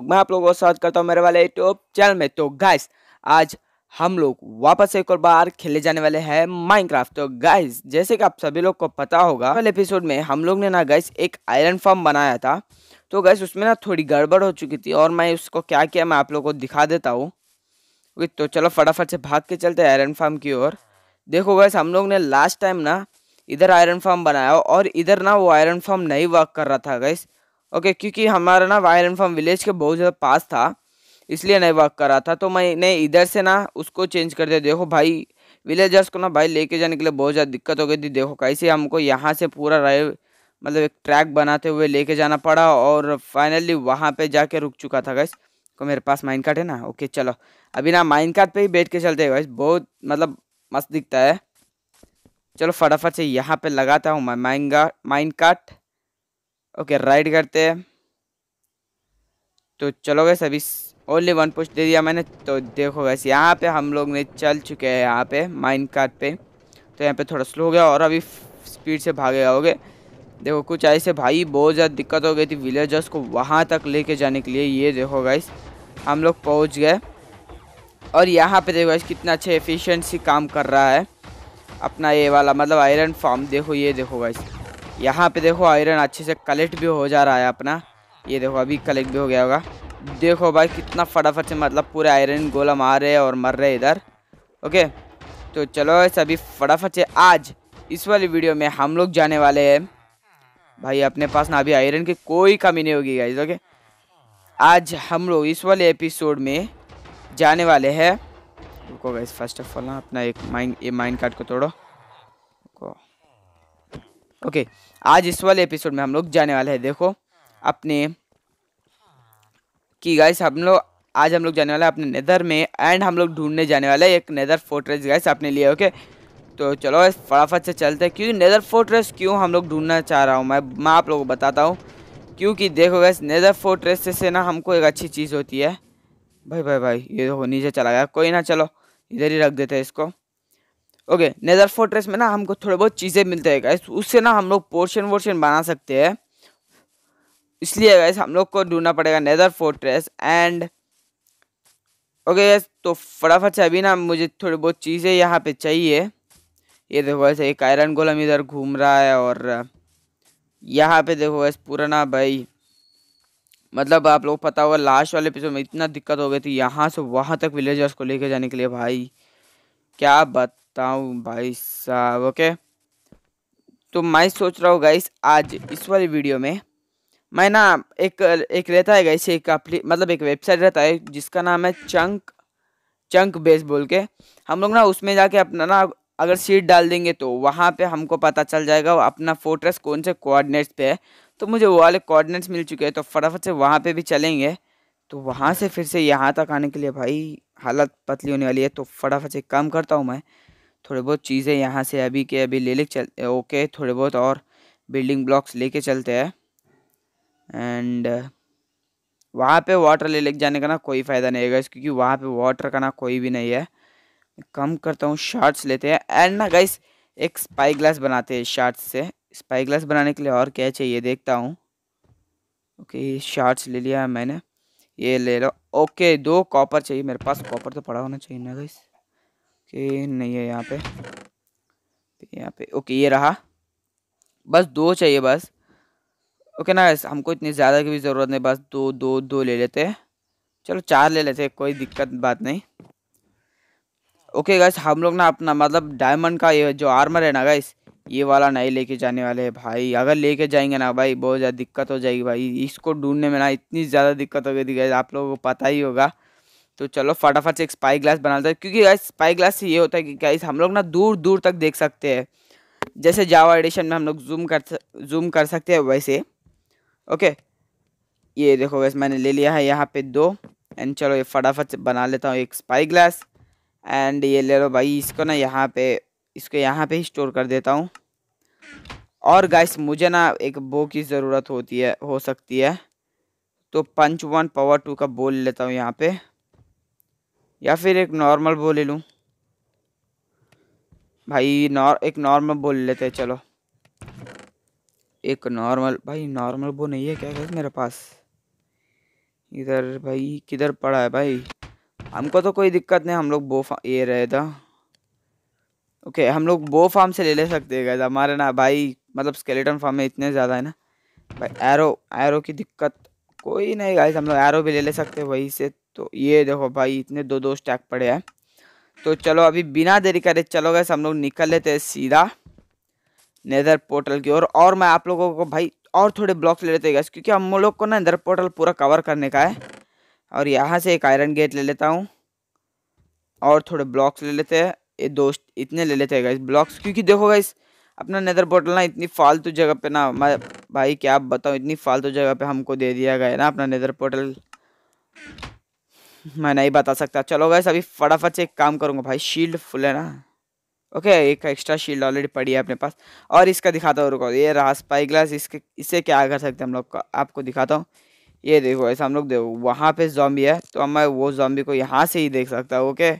मैं आप लोगों को स्वागत करता हूँ मेरे वाले यूट्यूब चैनल में तो गाइस आज हम लोग वापस एक और बार खेले जाने वाले हैं माइनक्राफ्ट तो गाइस जैसे कि आप सभी लोग को पता होगा पहले एपिसोड में हम लोग ने ना गाइस एक आयरन फार्म बनाया था तो गाइस उसमें ना थोड़ी गड़बड़ हो चुकी थी और मैं उसको क्या किया मैं आप लोग को दिखा देता हूँ तो चलो फटाफट से भाग के चलते आयरन फार्म की ओर देखो गैस हम लोग ने लास्ट टाइम ना इधर आयरन फार्म बनाया और इधर ना वो आयरन फार्म नहीं वर्क कर रहा था गैस ओके क्योंकि हमारा ना वायर फॉर्म विलेज के बहुत ज़्यादा पास था इसलिए नहीं वर्क कर रहा था तो मैंने इधर से ना उसको चेंज कर दिया देखो भाई विलेजर्स को ना भाई लेके जाने के लिए बहुत ज़्यादा दिक्कत हो गई थी देखो कैसे हमको यहाँ से पूरा राय मतलब एक ट्रैक बनाते हुए लेके जाना पड़ा और फाइनली वहाँ पे जाके रुक चुका था गैस को तो मेरे पास माइन कार्ट है ना ओके चलो अभी ना माइन कार्ट पे ही बैठ के चलते गैस बहुत मतलब मस्त दिखता है चलो फटाफट से यहाँ पर लगाता हूँ मैं माइनगा माइन कार्ट ओके राइड करते हैं तो चलो गए सभी ओनली वन पुश दे दिया मैंने तो देखो वैसे यहाँ पे हम लोग ने चल चुके हैं यहाँ पे माइन कार्ट पे तो यहाँ पे थोड़ा स्लो हो गया और अभी स्पीड से भागे जाओगे देखो कुछ ऐसे भाई बहुत ज़्यादा दिक्कत हो गई थी विलेजर्स को वहाँ तक लेके जाने के लिए ये देखो गाइस हम लोग पहुँच गए और यहाँ पे देखो गाइस कितना अच्छे एफिशिएंसी काम कर रहा है अपना ये वाला मतलब आयरन फार्म देखो ये देखो गाइस यहाँ पे देखो आयरन अच्छे से कलेक्ट भी हो जा रहा है अपना ये देखो अभी कलेक्ट भी हो गया होगा देखो भाई कितना फटाफट से मतलब पूरे आयरन गोला मार रहे और मर रहे इधर ओके तो चलो ऐसे अभी फटाफट से आज इस वाली वीडियो में हम लोग जाने वाले हैं भाई अपने पास ना अभी आयरन की कोई कमी नहीं होगी गाइज ओके आज हम लोग इस वाले एपिसोड में जाने वाले हैं रुको गाइज फर्स्ट ऑफ ऑल ना अपना एक माइंड ये माइंड कार्ड को तोड़ो ओके आज इस वाले एपिसोड में हम लोग जाने वाले हैं देखो अपने कि गाइस हम लोग आज हम लोग जाने वाले अपने नेदर में एंड हम लोग ढूंढने जाने वाले एक नेदर फोर्ट्रेस गाइस अपने लिए ओके तो चलो फटाफट से चलते हैं क्योंकि नेदर फोर्ट्रेस क्यों हम लोग ढूंढना चाह रहा हूँ मैं मैं आप लोगों को बताता हूँ क्योंकि देखो गैस नेदर फोर्ट्रेस से, से ना हमको एक अच्छी चीज़ होती है भाई भाई भाई ये हो नीचे चला गया कोई ना चलो इधर ही रख देते हैं इसको ओके नेदर फोर्ट्रेस में ना हमको थोड़ी बहुत चीज़ें मिलते हैं गाइस उससे ना हम लोग पोर्शन वोर्शन बना सकते हैं इसलिए गाइस हम लोग को ढूंढना पड़ेगा nether fortress and okay guys तो फटाफट से अभी ना मुझे थोड़ी बहुत चीज़ें यहाँ पे चाहिए ये देखो ऐसे एक आयरन गोलम इधर घूम रहा है और यहाँ पे देखो वैसे पूरा ना भाई मतलब आप लोग पता होगा लास्ट वाले एपिसोड में इतना दिक्कत हो गई थी यहाँ से वहाँ तक विलेजर्स को लेके जाने के लिए भाई क्या बात सकता हूँ भाई साहब ओके तो मैं सोच रहा हूँ गाइस आज इस वाली वीडियो में मैं ना एक एक रहता है गाइस एक मतलब एक वेबसाइट रहता है जिसका नाम है चंक चंक बेस बोल के हम लोग ना उसमें जाके अपना ना अगर सीट डाल देंगे तो वहाँ पे हमको पता चल जाएगा अपना फोट्रेस कौन से कोऑर्डिनेट्स पे है तो मुझे वो वाले कोऑर्डिनेट्स मिल चुके हैं तो फटाफट से वहाँ पे भी चलेंगे तो वहाँ से फिर से यहाँ तक आने के लिए भाई हालत पतली होने वाली है तो फटाफट से काम करता हूँ मैं थोड़े बहुत चीज़ें यहाँ से अभी के अभी ले ले चल ओके थोड़े बहुत और बिल्डिंग ब्लॉक्स लेके चलते हैं एंड वहाँ पे वाटर ले लेके जाने का ना कोई फ़ायदा नहीं है गाइस क्योंकि वहाँ पे वाटर का ना कोई भी नहीं है कम करता हूँ शार्ट्स लेते हैं एंड ना गाइस एक स्पाई ग्लास बनाते हैं शार्ट्स से स्पाई ग्लास बनाने के लिए और क्या चाहिए देखता हूँ ओके शार्ट्स ले लिया मैंने ये ले लो ओके दो कॉपर चाहिए मेरे पास कॉपर तो पड़ा होना चाहिए ना गई ओके नहीं है यहाँ पे तो यहाँ पे ओके ये रहा बस दो चाहिए बस ओके ना हमको इतनी ज़्यादा की भी ज़रूरत नहीं बस दो दो दो ले लेते हैं चलो चार ले लेते हैं कोई दिक्कत बात नहीं ओके गैस हम लोग ना अपना मतलब डायमंड का ये जो आर्मर है ना गैस ये वाला नहीं लेके जाने वाले हैं भाई अगर लेके जाएंगे ना भाई बहुत ज़्यादा दिक्कत हो जाएगी भाई इसको ढूंढने में ना इतनी ज़्यादा दिक्कत हो गई थी गैस आप लोगों को पता ही होगा तो चलो फटाफट से एक स्पाई ग्लास बना लेते हैं क्योंकि गाइस स्पाई ग्लास से ये होता है कि गाइस हम लोग ना दूर दूर तक देख सकते हैं जैसे जावा एडिशन में हम लोग जूम कर जूम कर सकते हैं वैसे ओके ये देखो गैस मैंने ले लिया है यहाँ पे दो एंड चलो ये फटाफट से बना लेता हूँ एक स्पाई ग्लास एंड ये ले लो भाई इसको ना यहाँ पे इसको यहाँ पे ही स्टोर कर देता हूँ और गाइस मुझे ना एक बो की ज़रूरत होती है हो सकती है तो पंच वन पावर टू का बो लेता हूँ यहाँ पे या फिर एक नॉर्मल बो ले लूँ भाई नॉर एक नॉर्मल बो ले लेते हैं चलो एक नॉर्मल भाई नॉर्मल बो नहीं है क्या है मेरे पास इधर भाई किधर पड़ा है भाई हमको तो कोई दिक्कत नहीं हम लोग बो ये रहे था तो। ओके okay, हम लोग बो फार्म से ले ले सकते हैं हमारे ना भाई मतलब स्केलेटन फार्म में इतने ज़्यादा है ना भाई एरो एरो की दिक्कत कोई नहीं गाइस हम लोग एरो भी ले ले सकते हैं वहीं से तो ये देखो भाई इतने दो दो स्टैक पड़े हैं तो चलो अभी बिना देरी करे चलो गए हम लोग निकल लेते हैं सीधा नेदर पोर्टल की ओर और, मैं आप लोगों को भाई और थोड़े ब्लॉक्स ले लेते हैं क्योंकि हम लोग को ना नेदर पोर्टल पूरा कवर करने का है और यहाँ से एक आयरन गेट ले लेता हूँ और थोड़े ब्लॉक्स ले लेते हैं ये दोस्त इतने ले लेते हैं गैस ब्लॉक्स क्योंकि देखो गैस अपना नेदर पोर्टल ना इतनी फालतू जगह पे ना मैं भाई क्या आप बताऊँ इतनी फालतू जगह पे हमको दे दिया गया ना अपना नेदर पोर्टल मैं नहीं बता सकता चलो गैस अभी फटाफट से एक काम करूँगा भाई शील्ड फुल है ना ओके एक एक्स्ट्रा शील्ड ऑलरेडी पड़ी है अपने पास और इसका दिखाता हूँ रुको ये रहा स्पाई ग्लास इसके इससे क्या कर सकते हैं हम लोग का आपको दिखाता हूँ ये देखो ऐसा हम लोग देखो वहाँ पे जॉम्बी है तो मैं वो जॉम्बी को यहाँ से ही देख सकता हूँ ओके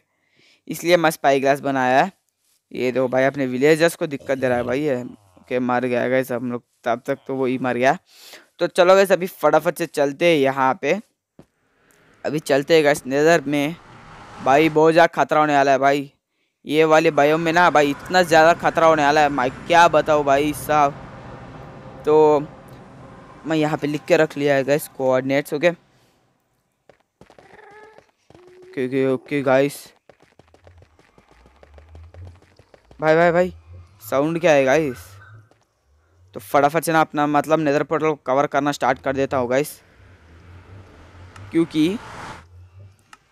इसलिए मैं स्पाई ग्लास बनाया है ये देखो भाई अपने विलेजर्स को दिक्कत दे रहा है भाई ये ओके मर गया गैस हम लोग तब तक तो वो ही मर गया तो चलो वैसे अभी फटाफट से चलते हैं यहाँ पर अभी चलते गए नेदर में भाई बहुत ज़्यादा खतरा होने वाला है भाई ये वाले बायोम में ना भाई इतना ज़्यादा खतरा होने वाला है मैं क्या बताऊँ भाई साहब तो मैं यहाँ पे लिख के रख लिया है गैस कोऑर्डिनेट्स ओके क्योंकि ओके गाइस भाई भाई भाई साउंड क्या है गाइस तो फटाफट से ना अपना मतलब नेदर पोर्टल कवर करना स्टार्ट कर देता हूँ गाइस क्योंकि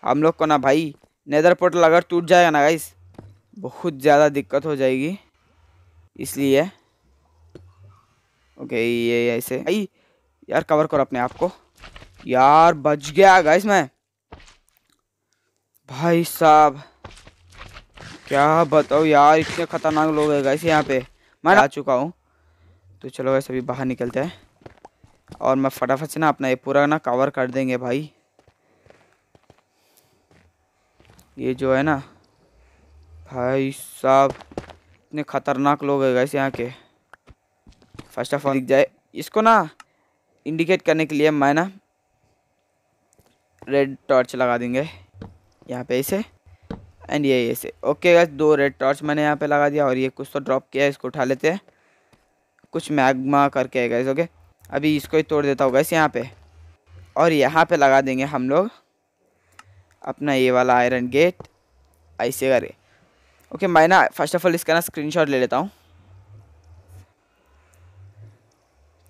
हम लोग को ना भाई नेदर पोर्टल अगर टूट जाएगा ना गाइस बहुत ज़्यादा दिक्कत हो जाएगी इसलिए ओके ये ऐसे भाई यार कवर करो अपने आप को यार बच गया गाइस मैं भाई साहब क्या बताओ यार इतने खतरनाक लोग हैं गाइस यहाँ पे मैं आ चुका हूँ तो चलो वैसे अभी बाहर निकलते हैं और मैं फटाफट से ना अपना ये पूरा ना कवर कर देंगे भाई ये जो है ना भाई साहब इतने खतरनाक लोग है वैसे यहाँ के फर्स्ट ऑफ ऑल दिख जाए इसको ना इंडिकेट करने के लिए मैं ना रेड टॉर्च लगा देंगे यहाँ पे इसे एंड ये ऐसे ओके गैस दो रेड टॉर्च मैंने यहाँ पे लगा दिया और ये कुछ तो ड्रॉप किया है इसको उठा लेते हैं कुछ मैगमा करके है गैस ओके अभी इसको ही तोड़ देता हूँ गैस यहाँ पे और यहाँ पे लगा देंगे हम लोग अपना ये वाला आयरन गेट ऐसे करे ओके मैं ना फर्स्ट ऑफ ऑल इसका ना स्क्रीनशॉट ले लेता हूँ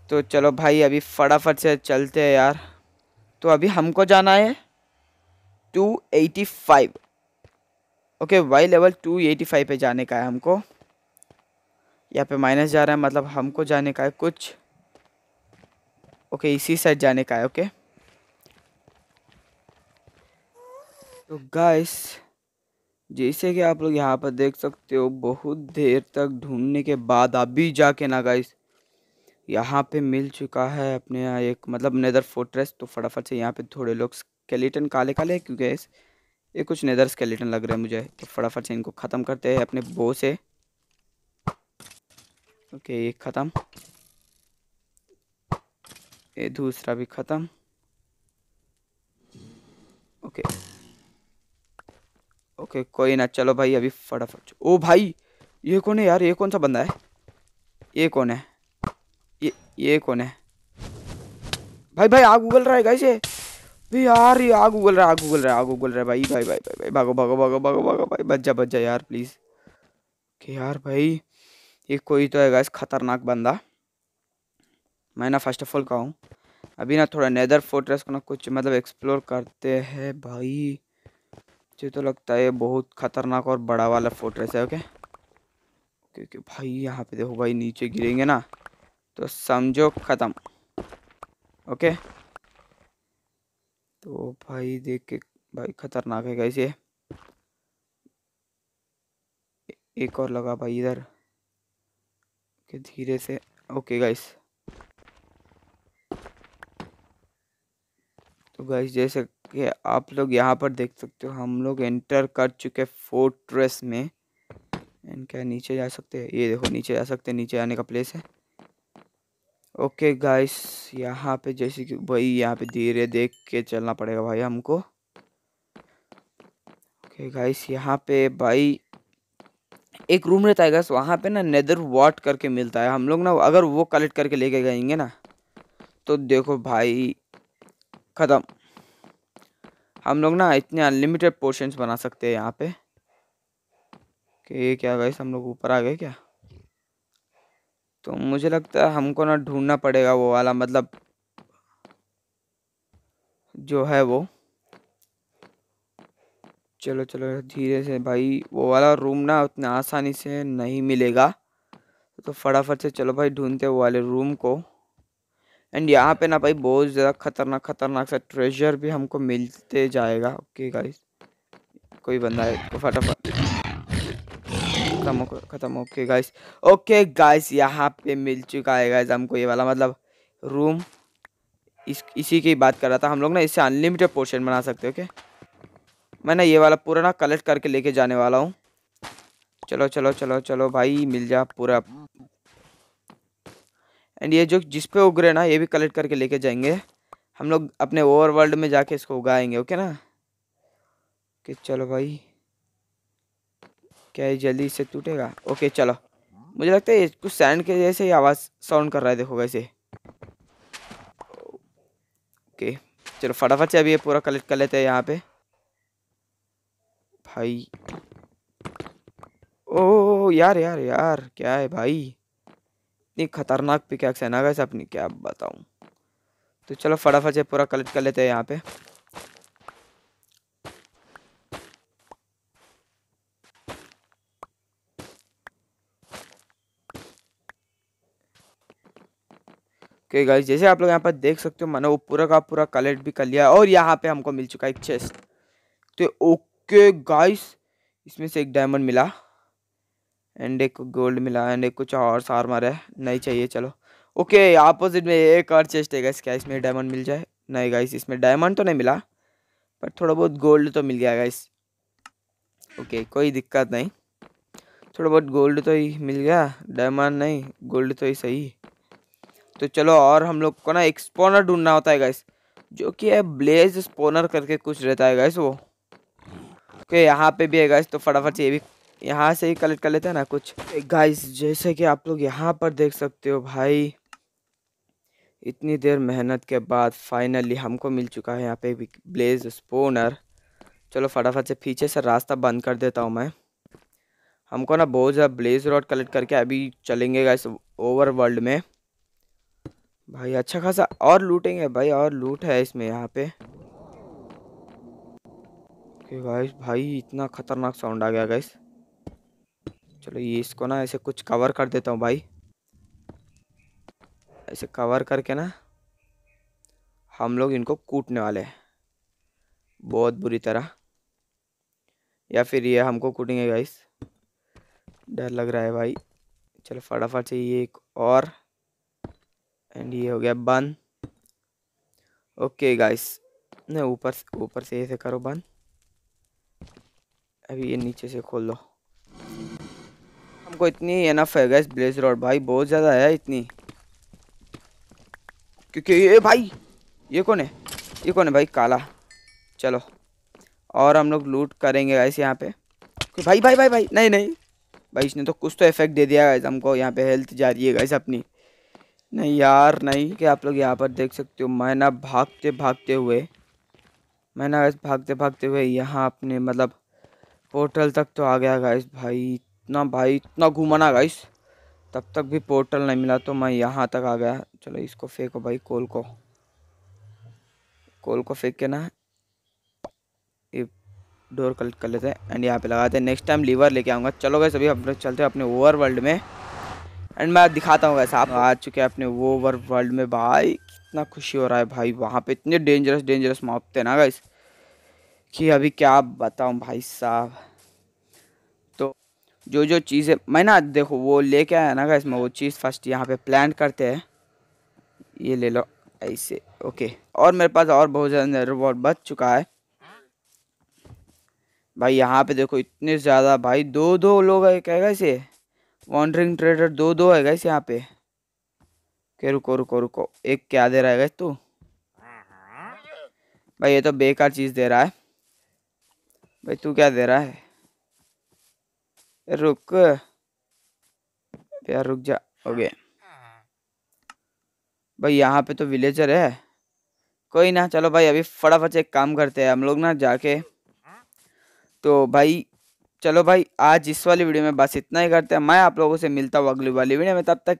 तो चलो भाई अभी फटाफट से चलते हैं यार तो अभी हमको जाना है two eighty five okay Y level two eighty five पर जाने का है हमको यहाँ पे माइनस जा रहा है मतलब हमको जाने का है कुछ ओके इसी साइड जाने का है ओके तो गाइस जैसे कि आप लोग यहाँ पर देख सकते हो बहुत देर तक ढूंढने के बाद अभी जाके ना गाइस यहाँ पे मिल चुका है अपने यहाँ एक मतलब नेदर फोर्ट्रेस तो फटाफट से यहाँ पे थोड़े लोग स्केलेटन काले काले क्योंकि इस ये कुछ नेदर स्केलेटन लग रहे हैं मुझे तो फटाफट से इनको ख़त्म करते हैं अपने बो से ओके ये ख़त्म ये दूसरा भी ख़त्म ओके ओके कोई ना चलो भाई अभी फटाफट ओ भाई ये कौन है यार ये कौन सा बंदा है ये कौन है ये ये कौन है भाई भाई आग उगल रहा है गाइस ये भाई यार ये आग उगल रहा है आग उगल रहा है आग उगल रहा है भाई भाई भाई भाई भागो भागो भागो भागो भागो भाई बच जा बच जा यार प्लीज़ कि यार भाई ये कोई तो है गाइस खतरनाक बंदा मैं ना फर्स्ट ऑफ ऑल कहूँ अभी ना थोड़ा नेदर फोर्ट्रेस को ना कुछ मतलब एक्सप्लोर करते हैं भाई मुझे तो लगता है बहुत खतरनाक और बड़ा वाला फोर्ट्रेस है ओके क्योंकि भाई यहाँ पे देखो भाई नीचे गिरेंगे ना तो समझो ख़त्म ओके तो भाई देख के भाई खतरनाक है कैसे एक और लगा भाई इधर के धीरे से ओके गाइस तो गाइस जैसे ओके आप लोग यहाँ पर देख सकते हो हम लोग एंटर कर चुके फोर्ट्रेस में एंड क्या नीचे जा सकते हैं ये देखो नीचे जा सकते हैं नीचे आने का प्लेस है ओके गाइस यहाँ पे जैसे कि भाई यहाँ पे धीरे देख के चलना पड़ेगा भाई हमको ओके गाइस यहाँ पे भाई एक रूम रहता है गैस वहाँ पे ना नेदर वाट करके मिलता है हम लोग ना अगर वो कलेक्ट करके लेके जाएंगे ना तो देखो भाई ख़त्म हम लोग ना इतने अनलिमिटेड पोर्शंस बना सकते हैं यहाँ पे कि ये क्या गए हम लोग ऊपर आ गए क्या तो मुझे लगता है हमको ना ढूंढना पड़ेगा वो वाला मतलब जो है वो चलो चलो धीरे से भाई वो वाला रूम ना उतना आसानी से नहीं मिलेगा तो फटाफट से चलो भाई ढूंढते वो वाले रूम को एंड यहाँ पे ना भाई बहुत ज़्यादा खतरनाक खतरनाक सा ट्रेजर भी हमको मिलते जाएगा ओके गाइस कोई बंदा है तो फटाफट खत्म खत्म ओके गाइस ओके गाइस यहाँ पे मिल चुका है गाइस हमको ये वाला मतलब रूम इस इसी की बात कर रहा था हम लोग ना इससे अनलिमिटेड पोर्शन बना सकते ओके मैं ना ये वाला पूरा ना कलेक्ट करके लेके जाने वाला हूँ चलो चलो चलो चलो भाई मिल जा पूरा एंड ये जो जिस पे उग रहे ना ये भी कलेक्ट करके लेके जाएंगे हम लोग अपने ओवर वर्ल्ड में जाके इसको उगाएंगे ओके ना कि चलो भाई क्या ये जल्दी इससे टूटेगा ओके चलो मुझे लगता है कुछ सैंड के जैसे ही आवाज़ साउंड कर रहा है देखो वैसे ओके चलो फटाफट से अभी ये पूरा कलेक्ट कर लेते हैं यहाँ पे भाई ओ oh, यार यार यार क्या है भाई इतनी खतरनाक पिकैक्स है ना वैसे अपनी क्या बताऊँ तो चलो फटाफट से पूरा कलेक्ट कर लेते हैं यहाँ पे ओके okay गाइस जैसे आप लोग यहाँ पर देख सकते हो मैंने वो पूरा का पूरा कलेक्ट भी कर लिया और यहाँ पे हमको मिल चुका है एक चेस्ट तो ओके गाइस इसमें से एक डायमंड मिला एंड एक गोल्ड मिला एंड एक कुछ और सार मारा है नहीं चाहिए चलो ओके अपोजिट में एक और चेस्ट है क्या इसमें डायमंड मिल जाए नहीं गाइस इसमें डायमंड तो नहीं मिला पर थोड़ा बहुत गोल्ड तो मिल गया गाइस ओके कोई दिक्कत नहीं थोड़ा बहुत गोल्ड तो ही मिल गया डायमंड नहीं गोल्ड तो ही सही तो चलो और हम लोग को ना एक स्पोनर ढूंढना होता है गाइस जो कि है ब्लेज स्पोनर करके कुछ रहता है गाइस वो ओके यहाँ पे भी है गाइस तो फटाफट से ये भी यहाँ से ही कलेक्ट कर लेते हैं ना कुछ गाइस जैसे कि आप लोग यहाँ पर देख सकते हो भाई इतनी देर मेहनत के बाद फाइनली हमको मिल चुका है यहाँ पे ब्लेज स्पोनर चलो फटाफट से पीछे से रास्ता बंद कर देता हूँ मैं हमको ना बहुत ज़्यादा ब्लेज रॉड कलेक्ट करके अभी चलेंगे गाइस ओवर वर्ल्ड में भाई अच्छा खासा और लूटेंगे भाई और लूट है इसमें यहाँ पे गाइस भाई इतना खतरनाक साउंड आ गया गाइस चलो ये इसको ना ऐसे कुछ कवर कर देता हूँ भाई ऐसे कवर करके ना हम लोग इनको कूटने वाले हैं बहुत बुरी तरह या फिर ये हमको कूटेंगे गाइस डर लग रहा है भाई चलो फटाफट से ये एक और एंड ये हो गया बंद ओके गाइस नहीं ऊपर ऊपर से ऐसे करो बंद अभी ये नीचे से खोल लो को इतनी एनफ है गैस ब्लेज रॉड भाई बहुत ज़्यादा है इतनी क्योंकि ये भाई ये कौन है ये कौन है भाई काला चलो और हम लोग लूट करेंगे गैस यहाँ पे भाई भाई भाई भाई नहीं नहीं भाई इसने तो कुछ तो इफेक्ट दे दिया गैस हमको यहाँ पे हेल्थ जा रही है गैस अपनी नहीं यार नहीं कि आप लोग यहाँ पर देख सकते हो मैं ना भागते भागते हुए मैं ना भागते भागते हुए यहाँ अपने मतलब पोर्टल तक तो आ गया गाइस भाई इतना भाई इतना घूमा ना गाइस तब तक भी पोर्टल नहीं मिला तो मैं यहाँ तक आ गया चलो इसको फेंको भाई कोल को कोल को फेंक के ना ये डोर कलेक्ट कर लेते हैं एंड यहाँ पे लगाते हैं नेक्स्ट टाइम लीवर लेके आऊँगा चलो गए अभी हम चलते हैं अपने ओवर वर्ल्ड में एंड मैं दिखाता हूँ वैसे आप आ चुके हैं अपने ओवर वर्ल्ड में भाई कितना खुशी हो रहा है भाई वहाँ पे इतने डेंजरस डेंजरस मापते हैं ना गाइस कि अभी क्या बताऊँ भाई साहब जो जो चीज़ें मैं ना देखो वो लेके आया ना इसमें वो चीज़ फर्स्ट यहाँ पे प्लान करते हैं ये ले लो ऐसे ओके और मेरे पास और बहुत ज़्यादा रिवॉर्ड बच चुका है भाई यहाँ पे देखो इतने ज़्यादा भाई दो दो लोग है क्या इसे वॉन्ड्रिंग ट्रेडर दो दो है इसे यहाँ पे के रुको रुको रुको एक क्या दे रहा है तू भाई ये तो बेकार चीज़ दे रहा है भाई तू क्या दे रहा है रुक यार रुक जा ओके भाई यहाँ पे तो विलेजर है कोई ना चलो भाई अभी फटाफट एक काम करते हैं हम लोग ना जाके तो भाई चलो भाई आज इस वाली वीडियो में बस इतना ही करते हैं मैं आप लोगों से मिलता हूँ अगली वाली वीडियो में तब तक